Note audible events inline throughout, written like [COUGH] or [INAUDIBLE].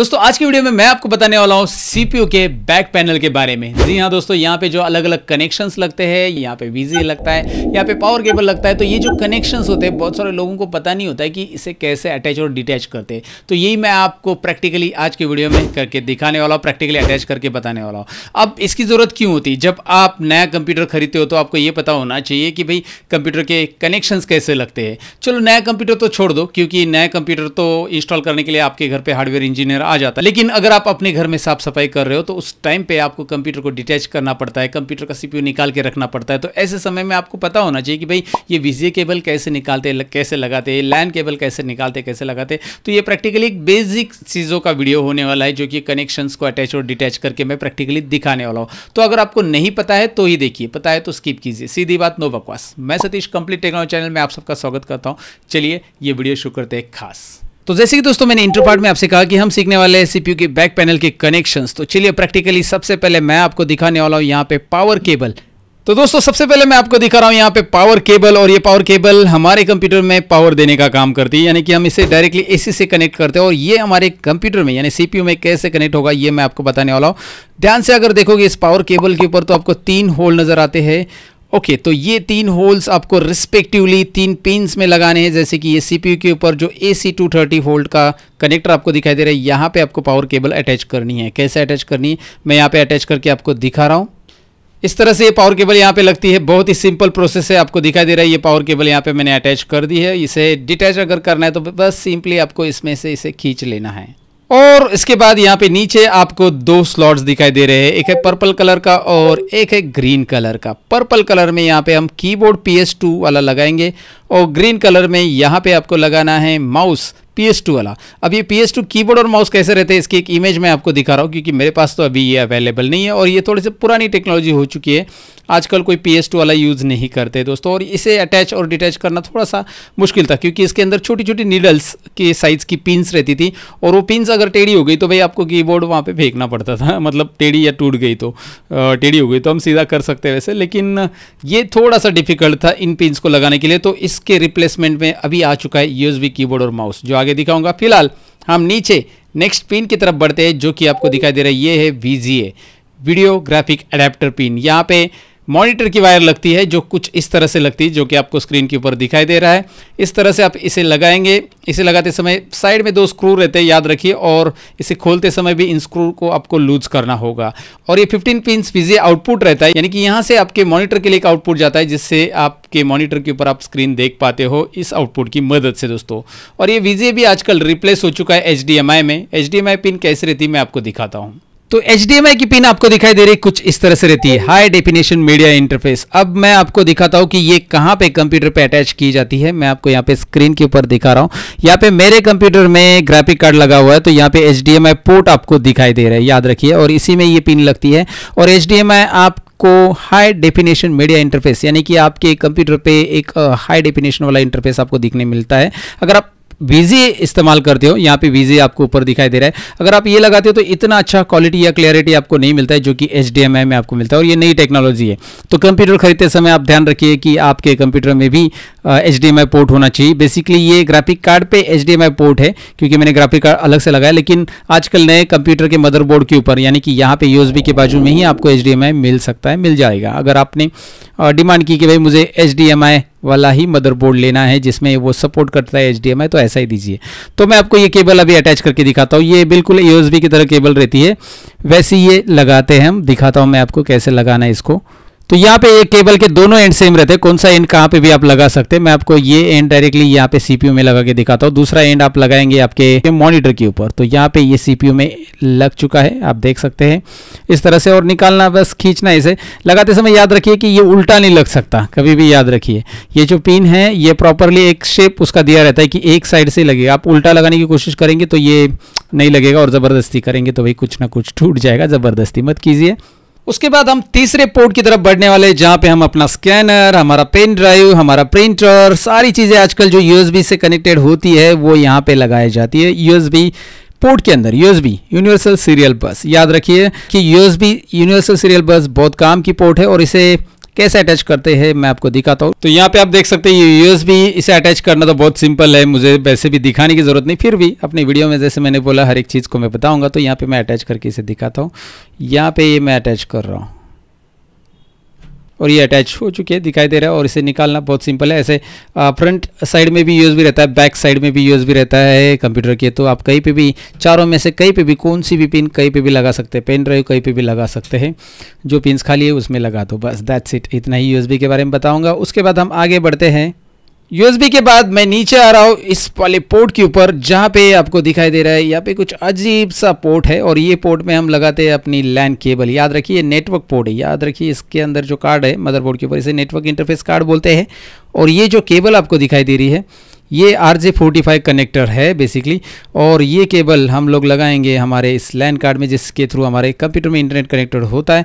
दोस्तों आज की वीडियो में मैं आपको बताने वाला हूँ सीपीयू के बैक पैनल के बारे में जी हाँ दोस्तों यहाँ पे जो अलग अलग कनेक्शंस लगते हैं यहाँ पे वीजी लगता है यहाँ पे पावर केबल लगता है तो ये जो कनेक्शंस होते हैं बहुत सारे लोगों को पता नहीं होता है कि इसे कैसे अटैच और डिटैच करते हैं तो यही मैं आपको प्रैक्टिकली आज की वीडियो में करके दिखाने वाला हूँ प्रैक्टिकली अटैच करके बताने वाला हूँ अब इसकी ज़रूरत क्यों होती जब आप नया कंप्यूटर खरीदते हो तो आपको ये पता होना चाहिए कि भाई कंप्यूटर के कनेक्शन कैसे लगते हैं चलो नया कंप्यूटर तो छोड़ दो क्योंकि नया कंप्यूटर तो इंस्टॉल करने के लिए आपके घर पर हार्डवेयर इंजीनियर आ जाता है लेकिन अगर आप अपने घर में साफ सफाई कर रहे हो तो उस टाइम पे आपको कंप्यूटर को डिटैच करना पड़ता है कंप्यूटर का सीपीयू निकाल के रखना पड़ता है तो ऐसे समय में आपको पता होना चाहिए कि भाई ये वीजे केबल कैसे निकालते कैसे लगाते लैन केबल कैसे निकालते कैसे लगाते तो ये प्रैक्टिकली एक बेसिक चीज़ों का वीडियो होने वाला है जो कि कनेक्शन को अटैच और डिटैच करके मैं प्रैक्टिकली दिखाने वाला हूँ तो अगर आपको नहीं पता है तो ही देखिए पता है तो स्किप कीजिए सीधी बात नो बकवास मैं सतीश कंप्लीट टेक्नोलॉजी चैनल में आप सबका स्वागत करता हूँ चलिए ये वीडियो शुरू करते हैं खास तो जैसे कि दोस्तों मैंने इंटर पार्ट में आपसे कहा कि हम सीखने वाले हैं सीपीयू के बैक पैनल के कनेक्शंस तो चलिए प्रैक्टिकली सबसे पहले मैं आपको दिखाने वाला हूँ यहाँ पे पावर केबल तो दोस्तों सबसे पहले मैं आपको दिखा रहा हूँ यहाँ पे पावर केबल और ये पावर केबल हमारे कंप्यूटर में पावर देने का काम करती है यानी कि हम इसे डायरेक्टली एसी से कनेक्ट करते हैं और ये हमारे कंप्यूटर में यानी सीपीयू में कैसे कनेक्ट होगा ये मैं आपको बताने वाला हूँ ध्यान से अगर देखोगे इस पावर केबल के ऊपर तो आपको तीन होल नज़र आते हैं ओके okay, तो ये तीन होल्स आपको रिस्पेक्टिवली तीन पिंस में लगाने हैं जैसे कि ये सीपीयू के ऊपर जो A C two thirty volt का कनेक्टर आपको दिखाई दे रहा है यहाँ पे आपको पावर केबल अटैच करनी है कैसे अटैच करनी है मैं यहाँ पे अटैच करके आपको दिखा रहा हूँ इस तरह से ये पावर केबल यहाँ पे लगती है बहुत ही सिंपल प्रोसेस है आपको दिखाई दे रहा है ये पावर केबल यहाँ पे मैंने अटैच कर दी है इसे डिटैच अगर करना है तो बस सिंपली आपको इसमें से इसे खींच लेना है और इसके बाद यहाँ पे नीचे आपको दो स्लॉट्स दिखाई दे रहे हैं एक है पर्पल कलर का और एक है ग्रीन कलर का पर्पल कलर में यहाँ पे हम कीबोर्ड PS2 वाला लगाएंगे और ग्रीन कलर में यहाँ पे आपको लगाना है माउस पी एस टू वाला अब ये पी एस टू कीबोर्ड और माउस कैसे रहते हैं इसकी एक इमेज मैं आपको दिखा रहा हूँ क्योंकि मेरे पास तो अभी ये अवेलेबल नहीं है और ये थोड़ी सी पुरानी टेक्नोलॉजी हो चुकी है आजकल कोई पी एस टू वाला यूज़ नहीं करते दोस्तों और इसे अटैच और डिटैच करना थोड़ा सा मुश्किल था क्योंकि इसके अंदर छोटी छोटी नीडल्स के साइज़ की पिंस रहती थी और वो पिंस अगर टेढ़ी हो गई तो भाई आपको कीबोर्ड वहाँ पे फेंकना पड़ता था [LAUGHS] मतलब टेढ़ी या टूट गई तो टेढ़ी हो गई तो हम सीधा कर सकते हैं वैसे लेकिन ये थोड़ा सा डिफिकल्ट था इन पिंस को लगाने के लिए तो इसके रिप्लेसमेंट में अभी आ चुका है यूज़ कीबोर्ड और माउस जो आगे दिखाऊंगा फिलहाल हम नीचे नेक्स्ट पिन की तरफ बढ़ते हैं जो कि आपको दिखाई दे रहा है ये है VGA video graphic adapter pin यहाँ पे मॉनिटर की वायर लगती है जो कुछ इस तरह से लगती है जो कि आपको स्क्रीन के ऊपर दिखाई दे रहा है इस तरह से आप इसे लगाएंगे इसे लगाते समय साइड में दो स्क्रू रहते हैं याद रखिए और इसे खोलते समय भी इन स्क्रू को आपको लूज करना होगा और ये 15 पिन वीजे आउटपुट रहता है यानी कि यहाँ से आपके मॉनिटर के लिए एक आउटपुट जाता है जिससे आपके मॉनिटर के ऊपर आप स्क्रीन देख पाते हो इस आउटपुट की मदद से दोस्तों और ये विजे भी आजकल रिप्लेस हो चुका है एच में एच पिन कैसे रहती है मैं आपको दिखाता हूँ तो एच की पिन आपको दिखाई दे रही कुछ इस तरह से रहती है हाई डेफिनेशन मीडिया इंटरफेस अब मैं आपको दिखाता हूं कि ये कहाँ पे कंप्यूटर पे अटैच की जाती है मैं आपको यहाँ पे स्क्रीन के ऊपर दिखा रहा हूँ यहाँ पे मेरे कंप्यूटर में ग्राफिक कार्ड लगा हुआ है तो यहाँ पे एच पोर्ट आपको दिखाई दे रहा है याद रखिए और इसी में ये पिन लगती है और एच आप आपको हाई डेफिनेशन मीडिया इंटरफेस यानी कि आपके कंप्यूटर पे एक हाई डेफिनेशन वाला इंटरफेस आपको दिखने मिलता है अगर आप वीजे इस्तेमाल करते हो यहाँ पे वीजे आपको ऊपर दिखाई दे रहा है अगर आप ये लगाते हो तो इतना अच्छा क्वालिटी या क्लियरिटी आपको नहीं मिलता है जो कि एच में आपको मिलता है और ये नई टेक्नोलॉजी है तो कंप्यूटर खरीदते समय आप ध्यान रखिए कि आपके कंप्यूटर में भी एच पोर्ट होना चाहिए बेसिकली ये ग्राफिक कार्ड पर एच पोर्ट है क्योंकि मैंने ग्राफिक कार्ड अलग से लगाया लेकिन आजकल नए कंप्यूटर के मदरबोर्ड के ऊपर यानी कि यहाँ पे यूएसबी के बाजू में ही आपको एच मिल सकता है मिल जाएगा अगर आपने डिमांड की कि भाई मुझे एच वाला ही मदरबोर्ड लेना है जिसमें वो सपोर्ट करता है एच तो ऐसा ही दीजिए तो मैं आपको ये केबल अभी अटैच करके दिखाता हूँ ये बिल्कुल ए की तरह केबल रहती है वैसे ये लगाते हैं हम दिखाता हूँ मैं आपको कैसे लगाना है इसको तो यहाँ पे ये केबल के दोनों एंड सेम रहते हैं कौन सा एंड कहाँ पे भी आप लगा सकते हैं मैं आपको ये एंड डायरेक्टली यहाँ पे सीपीयू में लगा के दिखाता हूँ दूसरा एंड आप लगाएंगे आपके मॉनिटर के ऊपर तो यहाँ पे ये सीपीयू में लग चुका है आप देख सकते हैं इस तरह से और निकालना बस खींचना इसे लगाते समय याद रखिए कि ये उल्टा नहीं लग सकता कभी भी याद रखिए ये जो पिन है ये प्रॉपरली एक शेप उसका दिया रहता है कि एक साइड से लगेगा आप उल्टा लगाने की कोशिश करेंगे तो ये नहीं लगेगा और ज़बरदस्ती करेंगे तो भाई कुछ ना कुछ टूट जाएगा ज़बरदस्ती मत कीजिए उसके बाद हम तीसरे पोर्ट की तरफ बढ़ने वाले जहाँ पे हम अपना स्कैनर हमारा पेन ड्राइव हमारा प्रिंटर सारी चीज़ें आजकल जो यूएसबी से कनेक्टेड होती है वो यहाँ पे लगाई जाती है यूएसबी पोर्ट के अंदर यूएसबी यूनिवर्सल सीरियल बस याद रखिए कि यूएसबी यूनिवर्सल सीरियल बस बहुत काम की पोर्ट है और इसे कैसे अटैच करते हैं मैं आपको दिखाता हूँ तो यहाँ पे आप देख सकते हैं ये यूएसबी इसे अटैच करना तो बहुत सिंपल है मुझे वैसे भी दिखाने की जरूरत नहीं फिर भी अपनी वीडियो में जैसे मैंने बोला हर एक चीज़ को मैं बताऊंगा तो यहाँ पे मैं अटैच करके इसे दिखाता हूँ यहाँ पे ये मैं अटैच कर रहा हूँ और ये अटैच हो चुकी है दिखाई दे रहा है और इसे निकालना बहुत सिंपल है ऐसे फ्रंट साइड में भी यूज़ भी रहता है बैक साइड में भी यूज़ भी रहता है कंप्यूटर के तो आप कहीं पर भी चारों में से कहीं पर भी कौन सी भी पिन कहीं पर भी लगा सकते हैं पेन ड्राइव कहीं पर भी लगा सकते हैं जो पिन खाली है उसमें लगा दो बस दैट्स इट इतना ही यूएसबी के बारे में बताऊँगा उसके बाद हम आगे बढ़ते हैं यूएसबी के बाद मैं नीचे आ रहा हूँ इस वाले पोर्ट के ऊपर जहाँ पे आपको दिखाई दे रहा है यहाँ पे कुछ अजीब सा पोर्ट है और ये पोर्ट में हम लगाते हैं अपनी लैंड केबल याद रखिए नेटवर्क पोर्ट है याद रखिए इसके अंदर जो कार्ड है मदरबोर्ड के ऊपर इसे नेटवर्क इंटरफेस कार्ड बोलते हैं और ये जो केबल आपको दिखाई दे रही है ये R J forty five connector है बेसिकली और ये केबल हम लोग लगाएंगे हमारे इस लैंड कार्ड में जिसके थ्रू हमारे कंप्यूटर में इंटरनेट कनेक्टेड होता है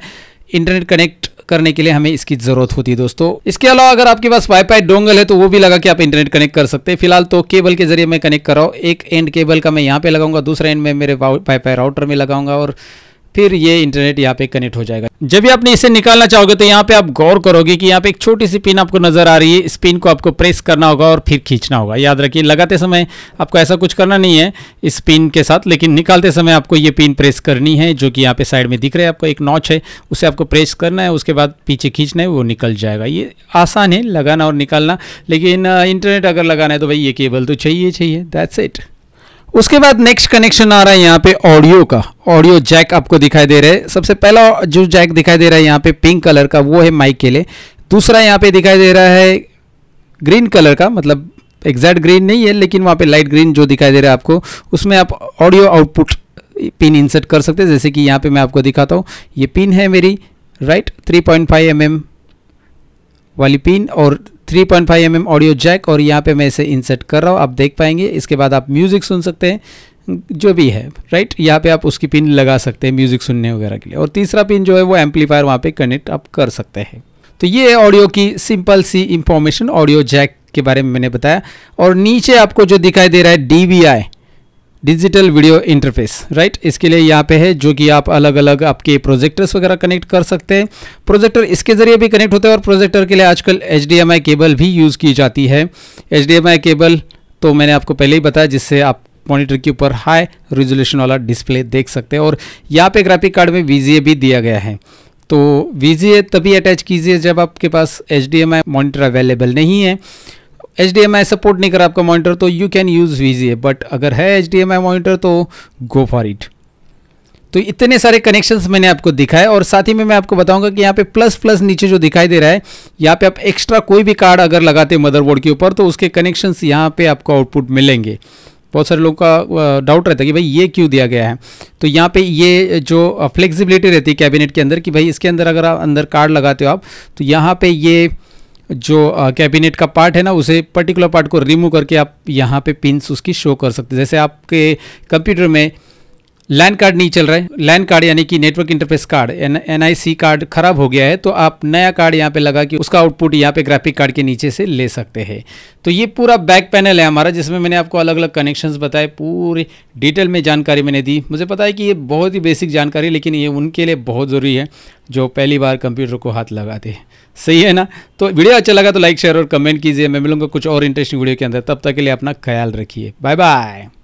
इंटरनेट कनेक्ट करने के लिए हमें इसकी ज़रूरत होती है दोस्तों इसके अलावा अगर आपके पास वाईफाई डोंगल है तो वो भी लगा के आप इंटरनेट कनेक्ट कर सकते हैं फिलहाल तो केबल के जरिए मैं कनेक्ट कर रहा हूँ एक एंड केबल का मैं यहाँ पे लगाऊंगा दूसरा एंड में मेरे वाईफाई राउटर में लगाऊंगा और फिर ये इंटरनेट यहाँ पे कनेक्ट हो जाएगा जब भी आपने इसे निकालना चाहोगे तो यहाँ पे आप गौर करोगे कि यहाँ पे एक छोटी सी पिन आपको नजर आ रही है इस पिन को आपको प्रेस करना होगा और फिर खींचना होगा याद रखिए लगाते समय आपको ऐसा कुछ करना नहीं है इस पिन के साथ लेकिन निकालते समय आपको ये पिन प्रेस करनी है जो कि यहाँ पे साइड में दिख रहा है आपको एक नॉच है उसे आपको प्रेस करना है उसके बाद पीछे खींचना है वो निकल जाएगा ये आसान है लगाना और निकालना लेकिन इंटरनेट अगर लगाना है तो भाई ये केबल तो चाहिए चाहिए दैट्स इट उसके बाद नेक्स्ट कनेक्शन आ रहा है यहाँ पे ऑडियो का ऑडियो जैक आपको दिखाई दे रहा है सबसे पहला जो जैक दिखाई दे रहा है यहाँ पे पिंक कलर का वो है माइक के लिए दूसरा यहाँ पे दिखाई दे रहा है ग्रीन कलर का मतलब एग्जैक्ट ग्रीन नहीं है लेकिन वहाँ पे लाइट ग्रीन जो दिखाई दे रहा है आपको उसमें आप ऑडियो आउटपुट पिन इंसर्ट कर सकते हैं जैसे कि यहाँ पे मैं आपको दिखाता हूँ ये पिन है मेरी right three point five M M वाली पिन और 3.5 mm ऑडियो जैक और यहाँ पे मैं इसे इंसर्ट कर रहा हूँ आप देख पाएंगे इसके बाद आप म्यूज़िक सुन सकते हैं जो भी है राइट यहाँ पे आप उसकी पिन लगा सकते हैं म्यूज़िक सुनने वगैरह के लिए और तीसरा पिन जो है वो एम्पलीफायर वहाँ पे कनेक्ट आप कर सकते हैं तो ये है ऑडियो की सिंपल सी इंफॉर्मेशन ऑडियो जैक के बारे में मैंने बताया और नीचे आपको जो दिखाई दे रहा है D digital video interface right इसके लिए यहाँ पे है जो कि आप अलग अलग आपके प्रोजेक्टर्स वगैरह कनेक्ट कर सकते हैं प्रोजेक्टर इसके ज़रिए भी कनेक्ट होते हैं और प्रोजेक्टर के लिए आजकल एच केबल भी यूज़ की जाती है एच केबल तो मैंने आपको पहले ही बताया जिससे आप मॉनिटर के ऊपर हाई रिजोल्यूशन वाला डिस्प्ले देख सकते हैं और यहाँ पे ग्राफिक कार्ड में वी भी दिया गया है तो वी तभी अटैच कीजिए जब आपके पास एच मॉनिटर अवेलेबल नहीं है H D M I support नहीं करा आपका मॉनिटर तो you can use V but अगर है H D M I monitor तो गो फॉर इट तो इतने सारे कनेक्शन मैंने आपको दिखाए और साथ ही में मैं आपको बताऊंगा कि यहाँ पे प्लस प्लस नीचे जो दिखाई दे रहा है यहाँ पे आप एक्स्ट्रा कोई भी कार्ड अगर लगाते मदरबोर्ड के ऊपर तो उसके कनेक्शन यहाँ पे आपको आउटपुट मिलेंगे बहुत सारे लोगों का डाउट रहता है कि भाई ये क्यों दिया गया है तो यहाँ पे ये जो फ्लेक्सिबिलिटी रहती है कैबिनेट के अंदर कि भाई इसके अंदर अगर आप अंदर कार्ड लगाते हो आप तो यहाँ पे ये जो कैबिनेट का पार्ट है ना उसे पर्टिकुलर पार्ट को रिमूव करके आप यहाँ पे पिंस उसकी शो कर सकते हैं जैसे आपके कंप्यूटर में लैन कार्ड नहीं चल रहा है लैन कार्ड यानी कि network interface card N I C card खराब हो गया है तो आप नया कार्ड यहाँ पे लगा के उसका आउटपुट यहाँ पे ग्राफिक कार्ड के नीचे से ले सकते हैं तो ये पूरा बैक पैनल है हमारा जिसमें मैंने आपको अलग अलग कनेक्शंस बताए पूरी डिटेल में जानकारी मैंने दी मुझे पता है कि ये बहुत ही बेसिक जानकारी लेकिन ये उनके लिए बहुत ज़रूरी है जो पहली बार कंप्यूटर को हाथ लगाते हैं सही है ना तो वीडियो अच्छा लगा तो लाइक शेयर और कमेंट कीजिए मैं मिलूंगा कुछ और इंटरेस्टिंग वीडियो के अंदर तब तक के लिए अपना ख्याल रखिए बाय बाय